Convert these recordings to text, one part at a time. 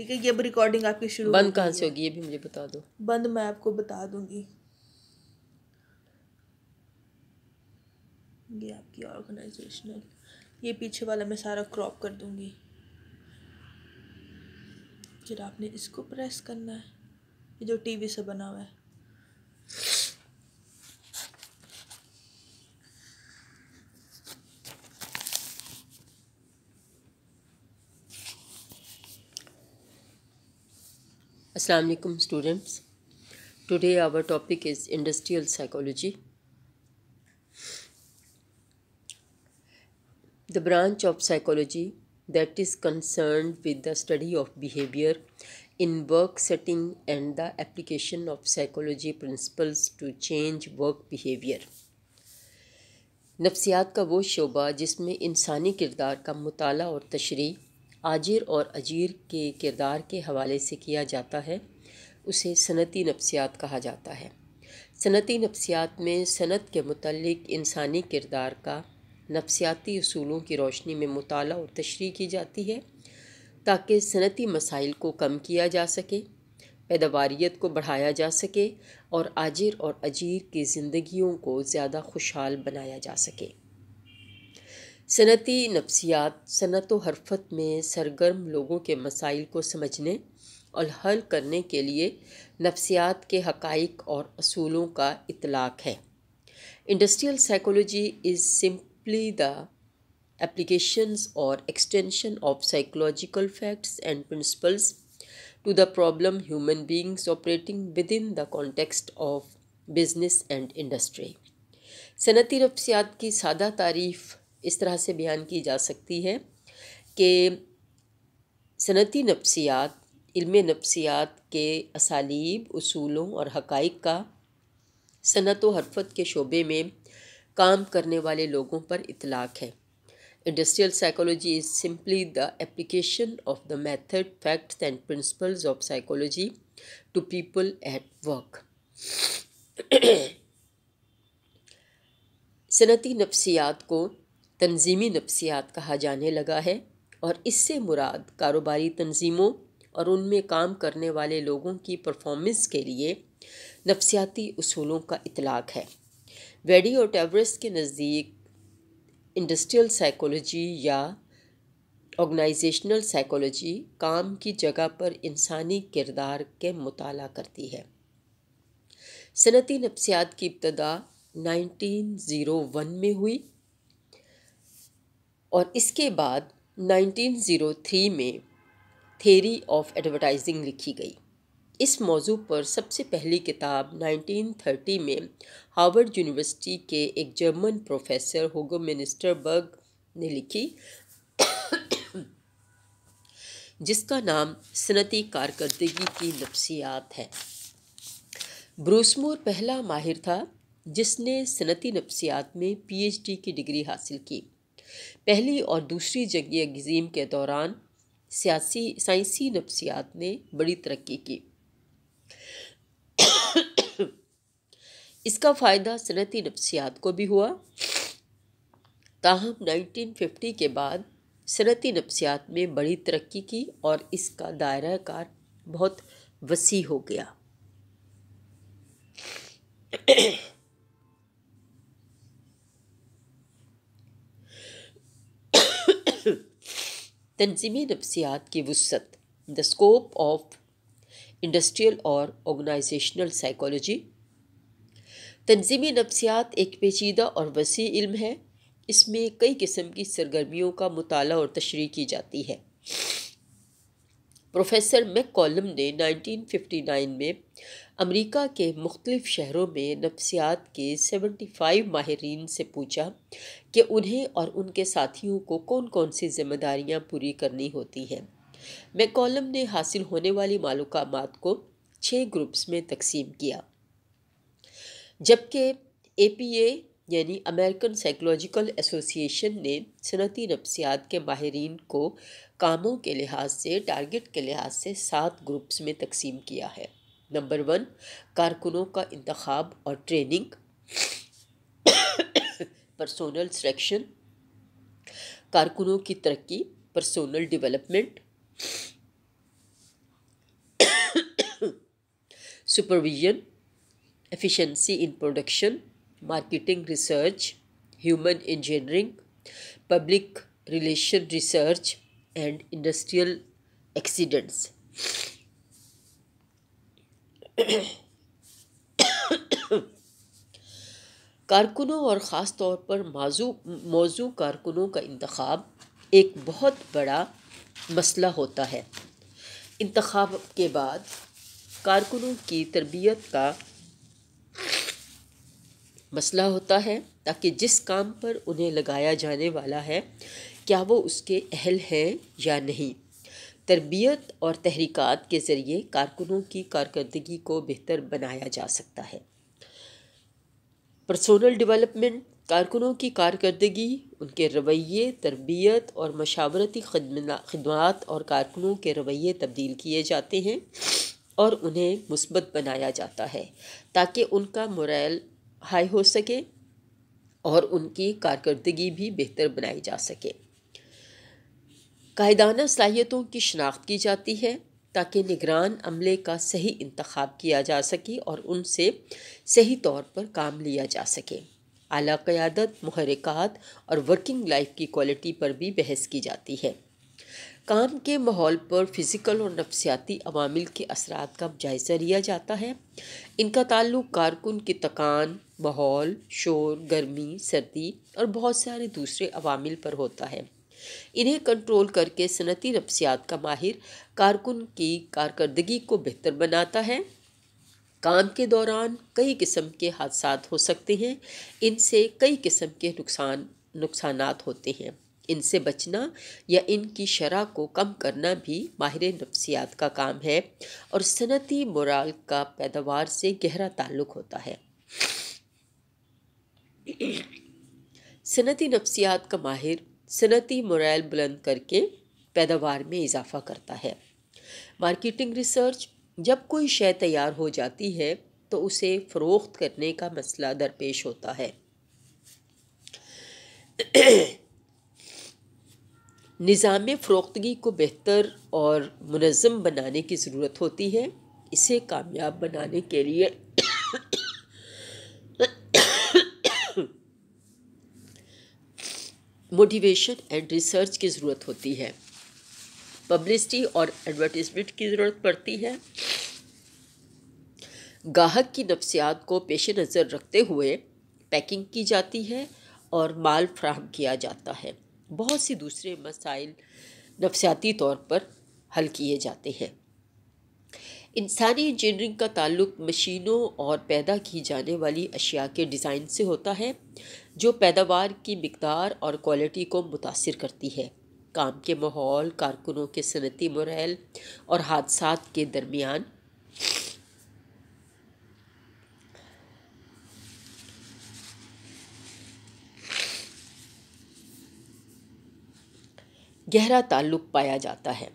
ठीक है ये अब रिकॉर्डिंग आपकी शुरू बंद कहाँ से होगी ये भी मुझे बता दो बंद मैं आपको बता दूंगी ये आपकी ऑर्गेनाइजेशनल ये पीछे वाला मैं सारा क्रॉप कर दूंगी फिर आपने इसको प्रेस करना है ये जो टीवी से बना हुआ है अस्सलाम वालेकुम students today our topic is industrial psychology the branch of psychology that is concern with the study of behaviour in work setting and the application of psychology principles to change work behaviour नफ्सियात का वो शोबा जिसमें इंसानी किरदार का मताल और तशरी आजिर और अजीर के किरदार के हवाले से किया जाता है उसे सनती नफ्सियात कहा जाता है सनती नफ्सियात में सनत के मतलब इंसानी किरदार का नफ्सियाती असूलों की रोशनी में मताल और तशरी की जाती है ताकि सनती मसाइल को कम किया जा सके पैदावारीत को बढ़ाया जा सके और आजिर और अजीर की ज़िंदगियों को ज़्यादा खुशहाल बनाया जा सके सनती नफ्सियात सनत हरफत में सरगर्म लोगों के मसाइल को समझने और हल करने के लिए नफ्सियात के हकाइक और असूलों का इतलाक़ है industrial psychology is simply the applications और extension of psychological facts and principles to the problem human beings operating within the context of business and industry सनती नफ्सियात की सादा तारीफ़ इस तरह से बयान की जा सकती है कि सनती नफ्सियात इल्म नफ्सियात के असालीब असूलों और हकाइक का सनत व हरफत के शोबे में काम करने वाले लोगों पर इतलाक है industrial psychology is simply the application of the method facts and principles of psychology to people at work सनती नफसियात को तनजीमी नफसियात कहा जाने लगा है और इससे मुराद कारोबारी तंजीमों और उनमें काम करने वाले लोगों की परफॉर्मेंस के लिए नफसियाती असूलों का इतलाक़ है वेडी और टेवरेस्ट के नज़दीक इंडस्ट्रियल साइकोलॉजी या ऑर्गेनाइजेशनल साइकोलॉजी काम की जगह पर इंसानी किरदार के मुताला करती है सनती नफसियात की इब्तदा 1901 में हुई और इसके बाद 1903 में थेरी ऑफ एडवर्टाइजिंग लिखी गई इस मौजू पर सबसे पहली किताब 1930 में हार्वर्ड यूनिवर्सिटी के एक जर्मन प्रोफेसर होगो मिनिस्टरबर्ग ने लिखी जिसका नाम सनती कारकर्दगी की नफ्सियात है ब्रूसमोर पहला माहिर था जिसने सनती नफ्सियात में पीएचडी की डिग्री हासिल की पहली और दूसरी जंग अगज़ीम के दौरान सियासी साइंसी नफ्सियात ने बड़ी तरक्की की इसका फ़ायदा सनती नफ्सियात को भी हुआ ताहम 1950 के बाद सनती नफ्सियात में बड़ी तरक्की की और इसका दायरा कार बहुत वसी हो गया तंजीम नफसियात की वसत द स्कोप ऑफ इंडस्ट्रियल और ऑर्गेनाइजेशनल साइकोलॉजी तंजीम नफसियात एक पेचीदा और वसी इल्म है इसमें कई किस्म की सरगर्मियों का मताल और तशरी की जाती है प्रोफेसर मैक कॉलम ने 1959 में अमेरिका के मुख्तलिफ़ शहरों में नफ्सियात के फाइव माहरीन से पूछा कि उन्हें और उनके साथियों को कौन कौन सी जिम्मेदारियाँ पूरी करनी होती हैं मैकॉलम ने हासिल होने वाली मालूम को छः ग्रुप्स में तकसीम किया जबकि ए पी ए यानी अमेरिकन साइकोलॉजिकल एसोसिएशन ने सनती नफ्सियात के माहरीन को कामों के लिहाज से टारगेट के लिहाज से सात ग्रुप्स में तकसीम किया है नंबर वन कारकुनों का इंतखब और ट्रेनिंग पर्सोनल सिलेक्शन कारकुनों की तरक्की personnel development supervision efficiency in production marketing research human engineering public relation research and industrial accidents कारकुनों और ख़ास तौर पर माजू मौजू कारकुनों का इंतखब एक बहुत बड़ा मसला होता है इंतखब के बाद कारकुनों की तरबियत का मसला होता है ताकि जिस काम पर उन्हें लगाया जाने वाला है क्या वो उसके अहल हैं या नहीं तरबियत और तहरीक के ज़रिए कारकुनों की कारकर्दगी को बेहतर बनाया जा सकता है पर्सनल डेवलपमेंट कारकुनों की कारकर्दगी उनके रवैये तरबियत और मशावरती खदमात और कारकुनों के रवैये तब्दील किए जाते हैं और उन्हें मुस्बत बनाया जाता है ताकि उनका मोरल हाई हो सके और उनकी कारकर्दगी भी बेहतर बनाई जा सके कायदाना सलाहियतों की शनाख्त की जाती है ताकि निगरान अमले का सही इंतखब किया जा सके और उनसे सही तौर पर काम लिया जा सके अली क़्यादत महरिकात और वर्किंग लाइफ की क्वालिटी पर भी बहस की जाती है काम के माहौल पर फ़िज़िकल और नफसियाती अवामिल के असरात का जायज़ा लिया जाता है इनका ताल्लुक कारकुन की तकान माहौल शोर गर्मी सर्दी और बहुत सारे दूसरे अवामिल पर होता है इन्हें कंट्रोल करके सनती नफ्सियात का माहिर कारकुन की कारकर्दगी को बेहतर बनाता है काम के दौरान कई किस्म के हादसा हो सकते हैं इनसे कई किस्म के नुकसान नुकसान होते हैं इनसे बचना या इनकी शरह को कम करना भी माहिर नफ्सियात का काम है और सनती मोराल का पैदावार से गहरा ताल्लुक़ होता है सनती नफ्सियात का माहिर सनती मोरल बुलंद करके पैदावार में इजाफा करता है मार्केटिंग रिसर्च जब कोई शय तैयार हो जाती है तो उसे फ़रोख्त करने का मसला दरपेश होता है निज़ाम फ़रोख्तगी को बेहतर और मनज़म बनाने की ज़रूरत होती है इसे कामयाब बनाने के लिए मोटिवेशन एंड रिसर्च की ज़रूरत होती है पब्लिसिटी और एडवर्टीजमेंट की ज़रूरत पड़ती है गाहक की नफ्सियात को पेश नज़र रखते हुए पैकिंग की जाती है और माल फ्राहम किया जाता है बहुत से दूसरे मसाइल नफसियाती तौर पर हल किए जाते हैं इंसानी इंजीनियरिंग का ताल्लुक मशीनों और पैदा की जाने वाली अशिया के डिज़ाइन से होता है जो पैदावार की मकदार और क्वालिटी को मुतासर करती है काम के माहौल कारकुनों के सनती मरल और हादसा के दरमियान गहरा ताल्लुक पाया जाता है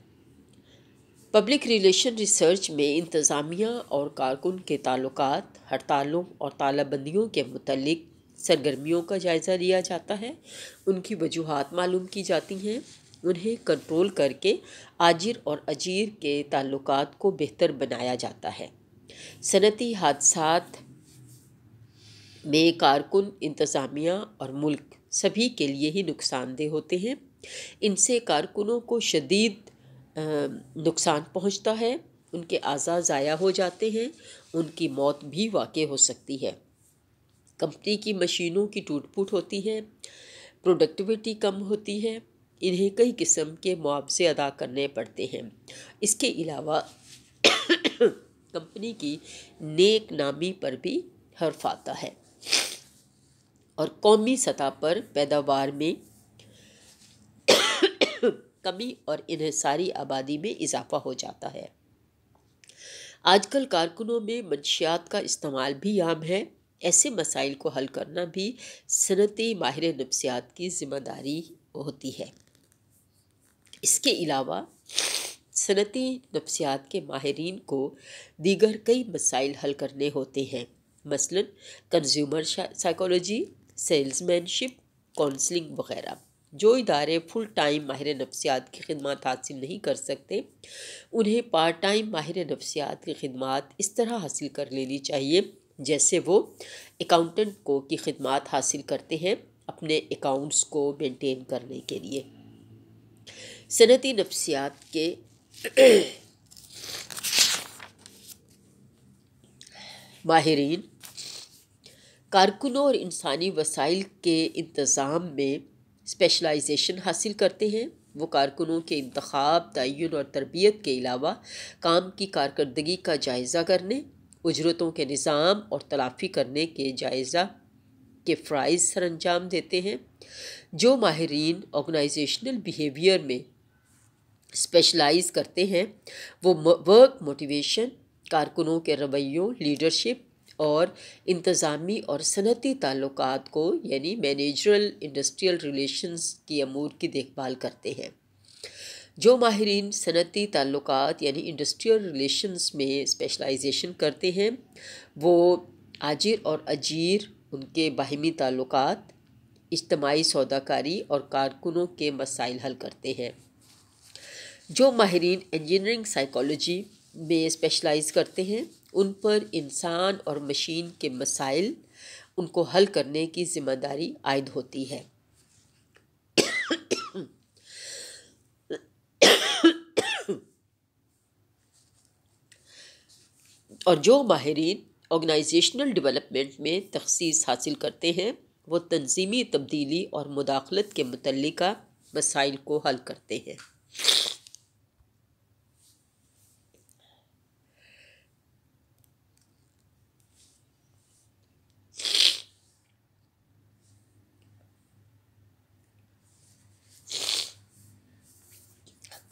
पब्लिक रिलेशन रिसर्च में इंतज़ामिया और कारकुन के ताल्लुक हड़तालों और तालाबंदियों के मतलब सरगर्मियों का जायज़ा लिया जाता है उनकी वजूहत मालूम की जाती हैं उन्हें कंट्रोल करके आजिर और अजीर के ताल्लुक को बेहतर बनाया जाता है सनती हादसा में कारकुन इंतज़ामिया और मुल्क सभी के लिए ही नुकसानदेह होते हैं इनसे कारकुनों को शदीद नुकसान पहुंचता है उनके आज़ाद ज़ाया हो जाते हैं उनकी मौत भी वाक़ हो सकती है कंपनी की मशीनों की टूट फूट होती है प्रोडक्टिविटी कम होती है इन्हें कई किस्म के मुआवजे अदा करने पड़ते हैं इसके अलावा कंपनी की नेक नामी पर भी हर्फ आता है और कौमी सतह पर पैदावार में कमी और इन्हसारी आबादी में इजाफा हो जाता है आजकल कारकुनों में मंशियात का इस्तेमाल भी आम है ऐसे मसाइल को हल करना भी सनती माहिर नफ्सियात की जिम्मेदारी होती है इसके अलावा सनती नफ्सियात के माहरीन को दीगर कई मसाइल हल करने होते हैं मसलन कंज्यूमर साइकोलॉजी सेल्समैनशिप काउंसलिंग वगैरह जो इदारे फुल टाइम माहिर नफ्सियात की खदमात हासिल नहीं कर सकते उन्हें पार्ट टाइम माहिर नफ्सियात की खदमात इस तरह हासिल कर लेनी चाहिए जैसे वो अकाउंटेंट को की खदमात हासिल करते हैं अपने अकाउंट्स को मेंटेन करने के लिए सनती नफ्सियात के माहरीन कारकुनों और इंसानी वसाइल के इंतज़ाम में स्पेशलाइजेशन हासिल करते हैं वो कारकुनों के इंतखब तयन और तरबियत के अलावा काम की कारकर्दगी का जायज़ा करने उजरतों के निज़ाम और तलाफ़ी करने के जायज़ा के फ़्राइज़ सर अंजाम देते हैं जो माहरीन ऑर्गनाइजेशनल बिहेवियर में स्पेशलाइज करते हैं वो वर्क मोटिवेशन कारकुनों के रवैयों लीडरशिप और इंतज़ामी और सनती ताल्लुक को यानी मैनेजरल इंडस्ट्रियल रिलेशंस की अमूर की देखभाल करते हैं जो माहरीन सनती ताल्लुक यानी इंडस्ट्रियल रिलेशंस में स्पेशलाइजेशन करते हैं वो आजिर और अजीर उनके बाहमी ताल्लुक इज्तमाही सौदाकारी और कारकुनों के मसाइल हल करते हैं जो माहरीन इंजीनियरिंग साइकोलॉजी में स्पेशलाइज करते हैं उन पर इंसान और मशीन के मसाइल उनको हल करने की जिम्मेदारी आयद होती है और जो माहरीन ऑर्गेनाइजेशनल डेवलपमेंट में तखसीस हासिल करते हैं वो तनजीमी तब्दीली और मुदाखलत के मुतल मसाइल को हल करते हैं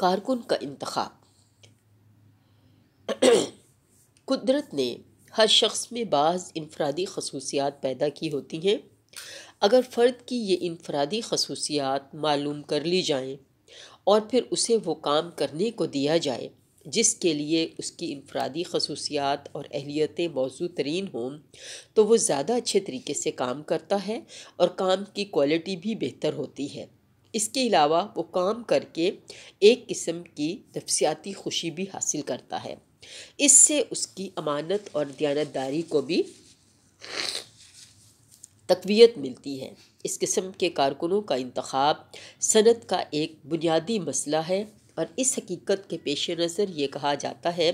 कारकुन का इंतखब कुदरत ने हर शख्स में बाज़ इनफरादी खसूसियात पैदा की होती हैं अगर फ़र्द की ये इनफरादी खसूसियात मालूम कर ली जाएं और फिर उसे वो काम करने को दिया जाए जिसके लिए उसकी इनफरादी खसूसियात और अहलियतें मौजू तरीन हों तो वो ज़्यादा अच्छे तरीके से काम करता है और काम की क्वालिटी भी बेहतर होती है इसके अलावा वो काम करके एक किस्म की नफसियाती खुशी भी हासिल करता है इससे उसकी अमानत और दयानतदारी को भी तकवीत मिलती है इस किस्म के कारकुनों का इंतखब सनत का एक बुनियादी मसला है और इस हकीकत के पेश नज़र ये कहा जाता है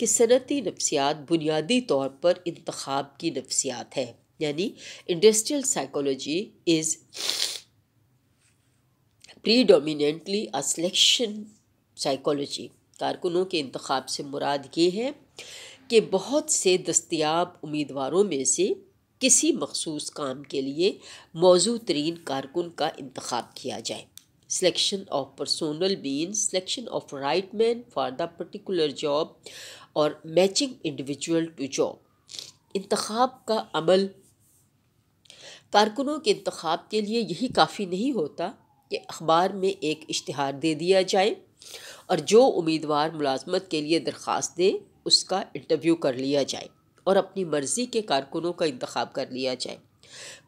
कि सनती नफ्सियात बुनियादी तौर पर इंतखब की नफसियात है यानी industrial psychology is predominantly a selection psychology कारकुनों के इंतखब से मुराद ये है कि बहुत से दस्तियाब उम्मीदवारों में से किसी मखसूस काम के लिए मौजू तरीन कारकुन का इंतखब किया जाए selection of personnel been selection of right man for the particular job और मैचिंग इंडिविजुअल टू जॉब इंतखब का अमल कारकुनों के इंतखब के लिए यही काफ़ी नहीं होता कि अखबार में एक इश्तहार दे दिया जाए और जो उम्मीदवार मुलाजमत के लिए दरख्वास्त दे उसका इंटरव्यू कर लिया जाए और अपनी मर्ज़ी के कारकुनों का इंतखब कर लिया जाए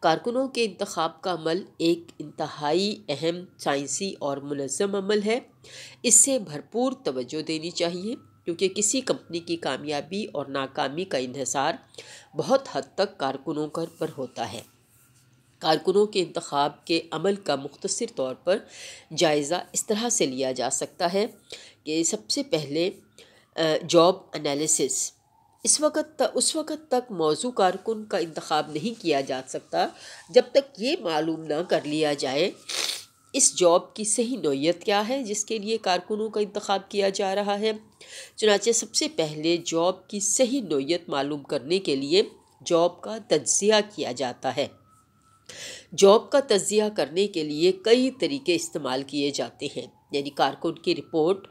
कारकुनों के इंतखब का अमल एक इंतहाई अहम साइंसी और मनज़म अमल है इससे भरपूर तोज्जो देनी चाहिए क्योंकि किसी कंपनी की कामयाबी और नाकामी का इहसार बहुत हद तक कारकुनों कर पर होता है कारकुनों के इंतखब के अमल का मुख्तर तौर पर जायज़ा इस तरह से लिया जा सकता है कि सबसे पहले जॉब एनालिसिस इस वक्त तक उस वक्त तक मौजू कारकुन का इंतखब नहीं किया जा सकता जब तक ये मालूम ना कर लिया जाए इस जॉब की सही नोयत क्या है जिसके लिए कारकुनों का इंतखब किया जा रहा है चुनाचे सबसे पहले जॉब की सही नोयत मालूम करने के लिए जॉब का तज्जिया किया जाता है जॉब का तजिया करने के लिए कई तरीके इस्तेमाल किए जाते हैं यानी कारकुन की रिपोर्ट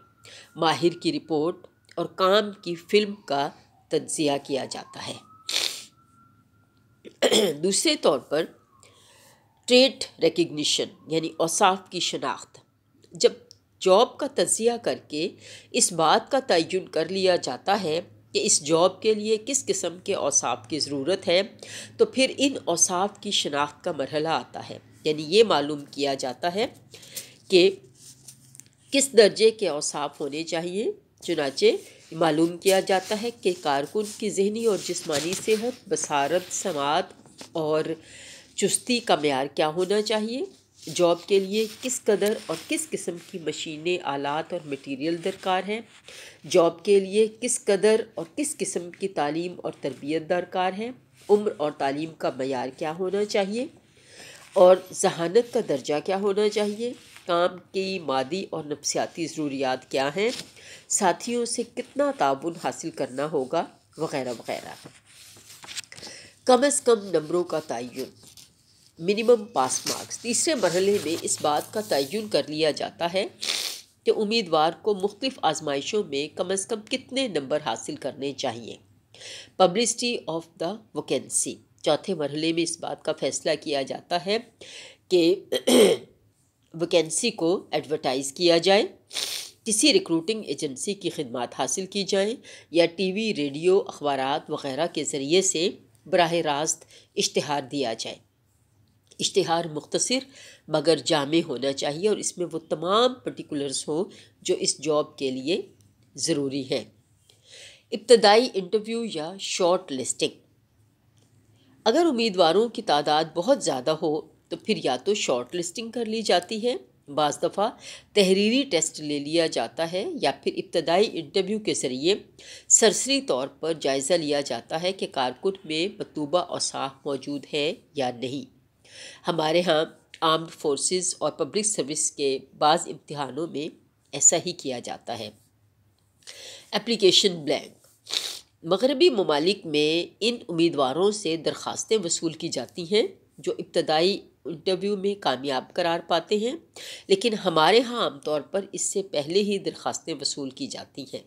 माहिर की रिपोर्ट और काम की फिल्म का तजिया किया जाता है दूसरे तौर पर ट्रेड रिकग्निशन यानी औसाफ की शनाख्त जब जॉब का तजिया करके इस बात का तयन कर लिया जाता है कि इस जॉब के लिए किस किस्म के औसाफ की ज़रूरत है तो फिर इन औसाफ की शनाख्त का मरहला आता है यानी ये मालूम किया जाता है कि किस दर्जे के औसाफ होने चाहिए चुनाचे मालूम किया जाता है कि कारकुन की जहनी और जिसमानी सेहत बसारत समात और चुस्ती का मैार क्या होना चाहिए जॉब के लिए किस कदर और किस किस्म की मशीनें आलात और मटेरियल दरकार हैं जॉब के लिए किस कदर और किस किस्म की तालीम और तरबियत दरकार है उम्र और तालीम का मैार क्या होना चाहिए और जहानत का दर्जा क्या होना चाहिए काम की मादी और नफसियाती ज़रूरियात क्या हैं साथियों से कितना ताबन हासिल करना होगा वगैरह वगैरह कम अज़ कम नंबरों का तयन मिनिमम पास मार्क्स तीसरे मरहले में इस बात का तयन कर लिया जाता है कि उम्मीदवार को मुख्तफ आजमाइशों में कम अज़ कम कितने नंबर हासिल करने चाहिए पब्लिसिटी ऑफ द वकेंसी चौथे मरहले में इस बात का फ़ैसला किया जाता है कि वैकेंसी को एडवर्टाइज़ किया जाए किसी रिक्रूटिंग एजेंसी की खदमात हासिल की जाएँ या टी वी रेडियो अखबार वगैरह के ज़रिए से बरह रास्त इश्तहार दिया जाए इश्तहार मुख्तर मगर जाम होना चाहिए और इसमें वो तमाम पर्टिकुलर्स हों जो इस जॉब के लिए ज़रूरी है इब्तदाई इंटरव्यू या शॉर्ट लिस्टिंग अगर उम्मीदवारों की तादाद बहुत ज़्यादा हो तो फिर या तो शॉर्ट लिस्टिंग कर ली जाती है बज़ दफ़ा तहरीरी टेस्ट ले लिया जाता है या फिर इब्तदाई इंटरव्यू के ज़रिए सरसरी तौर पर जायज़ा लिया जाता है कि कारकुन में मतूबा और साफ़ मौजूद है या नहीं हमारे यहाँ आर्म्ड फोर्सेस और पब्लिक सर्विस के बाज़ इम्तहानों में ऐसा ही किया जाता है एप्लीकेशन ब्लैंक मगरबी ममालिक में इन उम्मीदवारों से दरख्वास्तें वसूल की जाती हैं जो इब्तदाई इंटरव्यू में कामयाब करार पाते हैं लेकिन हमारे यहाँ आमतौर पर इससे पहले ही दरख्वास्तें वसूल की जाती हैं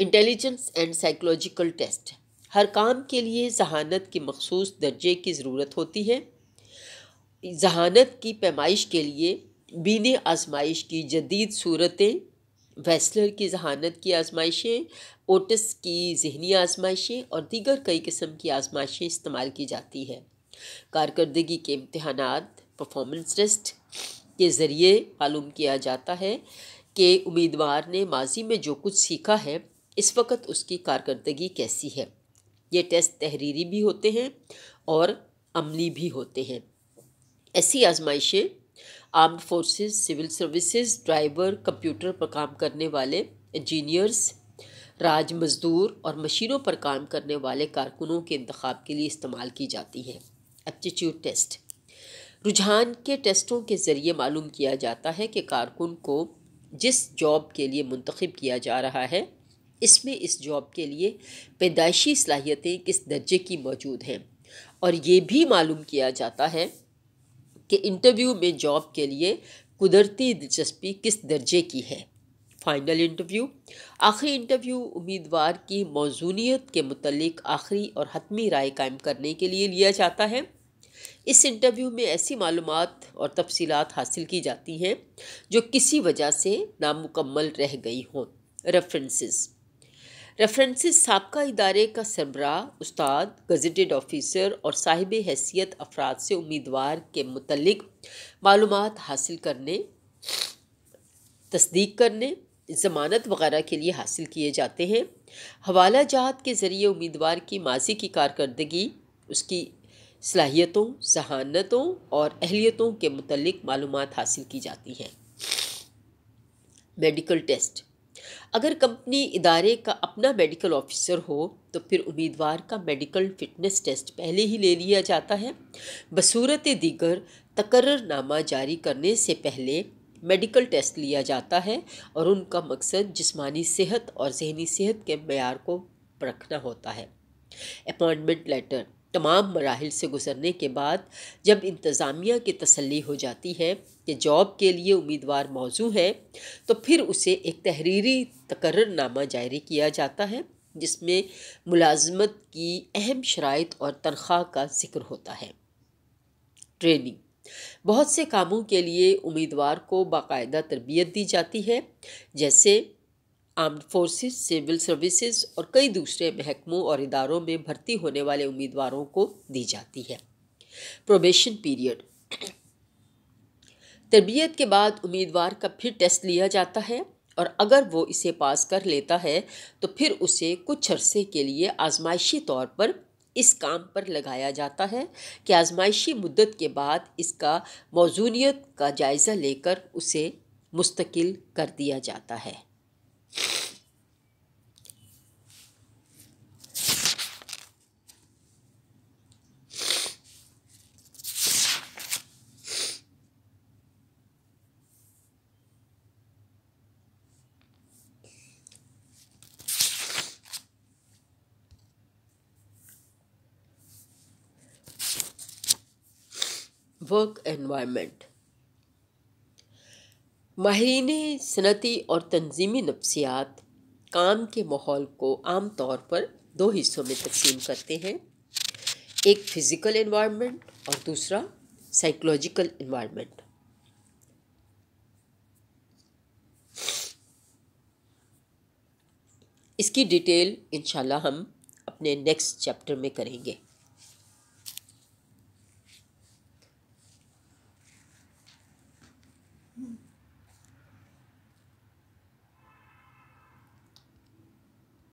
इंटेलिजेंस एंड साइकोलॉजिकल टेस्ट हर काम के लिए जहानत के मखसूस दर्जे की ज़रूरत होती है जहानत की पैमाइश के लिए बीन आजमाइश की जदीद सूरतें वेस्लर की जहानत की आजमाइशें ओटस की जहनी आजमाइशें और दीगर कई किस्म की आजमाइशें इस्तेमाल की जाती हैं कारकर्दगी के इम्तहान परफॉर्मेंस टेस्ट के ज़रिए मालूम किया जाता है कि उम्मीदवार ने माजी में जो कुछ सीखा है इस वक्त उसकी कारकर्दगी कैसी है ये टेस्ट तहरीरी भी होते हैं और अमली भी होते हैं ऐसी आजमाइशें arm forces, civil services, driver computer पर काम करने वाले इंजीनियर्स राज मजदूर और मशीनों पर काम करने वाले कारकुनों के इंतखब के लिए इस्तेमाल की जाती है एप्टीट्यूड टेस्ट रुझान के टेस्टों के ज़रिए मालूम किया जाता है कि कारकुन को जिस जॉब के लिए मुंतखब किया जा रहा है इसमें इस जॉब के लिए पैदाइशी सलाहियतें किस दर्जे की मौजूद हैं और ये भी मालूम किया जाता है कि इंटरव्यू में जॉब के लिए कुदरती दिलचस्पी किस दर्जे की है फाइनल इंटरव्यू आखिरी इंटरव्यू उम्मीदवार की मौजूनीत के मतलब आखिरी और हतमी राय कायम करने के लिए लिया जाता है इस इंटरव्यू में ऐसी मालूम और तफसीत हासिल की जाती हैं जो किसी वजह से नामुकम्मल रह गई हों रेफरेंसेस रेफरेंसेस सबका इदारे का सरबरा उस्ताद गजटेड ऑफिसर और साहिब हैसियत अफराद से उम्मीदवार के मतलब मालूम हासिल करने तस्दीक करने ज़मानत वगैरह के लिए हासिल किए जाते हैं हवाला जहात के ज़रिए उम्मीदवार की माजी की कारकर्दगी उसकी सलाहियतों जहानतों और अहलियतों के मतलब मालूम हासिल की जाती हैं मेडिकल टेस्ट अगर कंपनी इदारे का अपना मेडिकल ऑफिसर हो तो फिर उम्मीदवार का मेडिकल फिटनेस टेस्ट पहले ही ले लिया जाता है बसूरत दीगर तकर्रनामा जारी करने से पहले मेडिकल टेस्ट लिया जाता है और उनका मकसद जिस्मानी सेहत और जहनी सेहत के मैार को परखना होता है अपॉइंटमेंट लेटर तमाम मराहल से गुज़रने के बाद जब इंतज़ामिया की तसल्ली हो जाती है कि जॉब के लिए उम्मीदवार मौजू है तो फिर उसे एक तहरीरी तकर्रनामा जारी किया जाता है जिसमें मुलाजमत की अहम शराइ और तनख्वाह का जिक्र होता है ट्रेनिंग बहुत से कामों के लिए उम्मीदवार को बाकायदा तरबियत दी जाती है जैसे आर्म्ड फोर्सेस सिविल सर्विसेज और कई दूसरे महकमों और इदारों में भर्ती होने वाले उम्मीदवारों को दी जाती है प्रोबेशन पीरियड तरबियत के बाद उम्मीदवार का फिर टेस्ट लिया जाता है और अगर वो इसे पास कर लेता है तो फिर उसे कुछ अरसे के लिए आजमाइशी तौर पर इस काम पर लगाया जाता है कि आजमाइशी मुद्दत के बाद इसका मौजूनीत का जायज़ा लेकर उसे मुस्तकिल कर दिया जाता है वर्क एनवायरनमेंट माहरीन सनती और तनजीमी नफ्सियात काम के माहौल को आम तौर पर दो हिस्सों में तकसीम करते हैं एक फ़िज़िकल इन्वायरमेंट और दूसरा साइकोलॉजिकल इन्वायरमेंट इसकी डिटेल इंशाल्लाह हम अपने नेक्स्ट चैप्टर में करेंगे